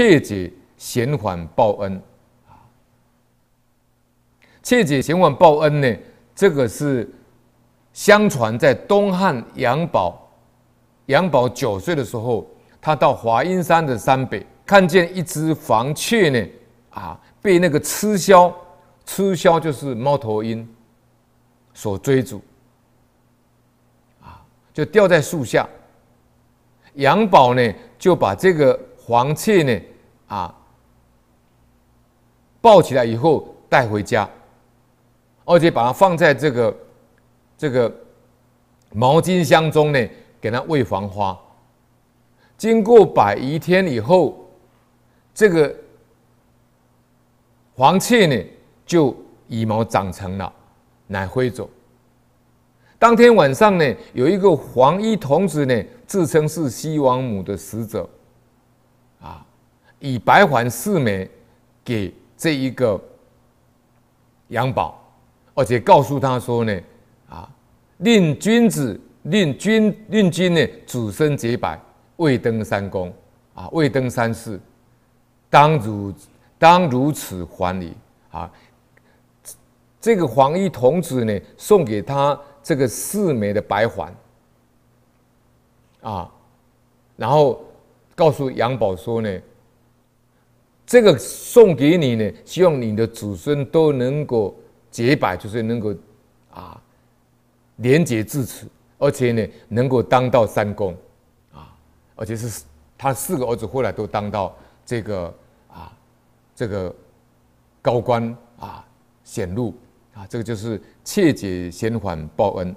切姐嫌缓报恩，啊！窃姐嫌缓报恩呢，这个是相传在东汉杨宝，杨宝九岁的时候，他到华阴山的山北，看见一只黄雀呢，啊，被那个吃枭，吃枭就是猫头鹰，所追逐，啊，就掉在树下。杨宝呢，就把这个黄雀呢。啊，抱起来以后带回家，而且把它放在这个这个毛巾箱中呢，给它喂黄花。经过百余天以后，这个黄雀呢就羽毛长成了，奶灰走。当天晚上呢，有一个黄衣童子呢，自称是西王母的使者。以白环四枚给这一个杨宝，而且告诉他说呢，啊，令君子令君令君呢，主身洁白，未登三公啊，未登三世，当如当如此还礼啊。这个黄衣童子呢，送给他这个四枚的白环啊，然后告诉杨宝说呢。这个送给你呢，希望你的子孙都能够洁白，就是能够啊廉洁自持，而且呢能够当到三公啊，而且是他四个儿子后来都当到这个啊这个高官啊显露啊，这个就是切记先还报恩。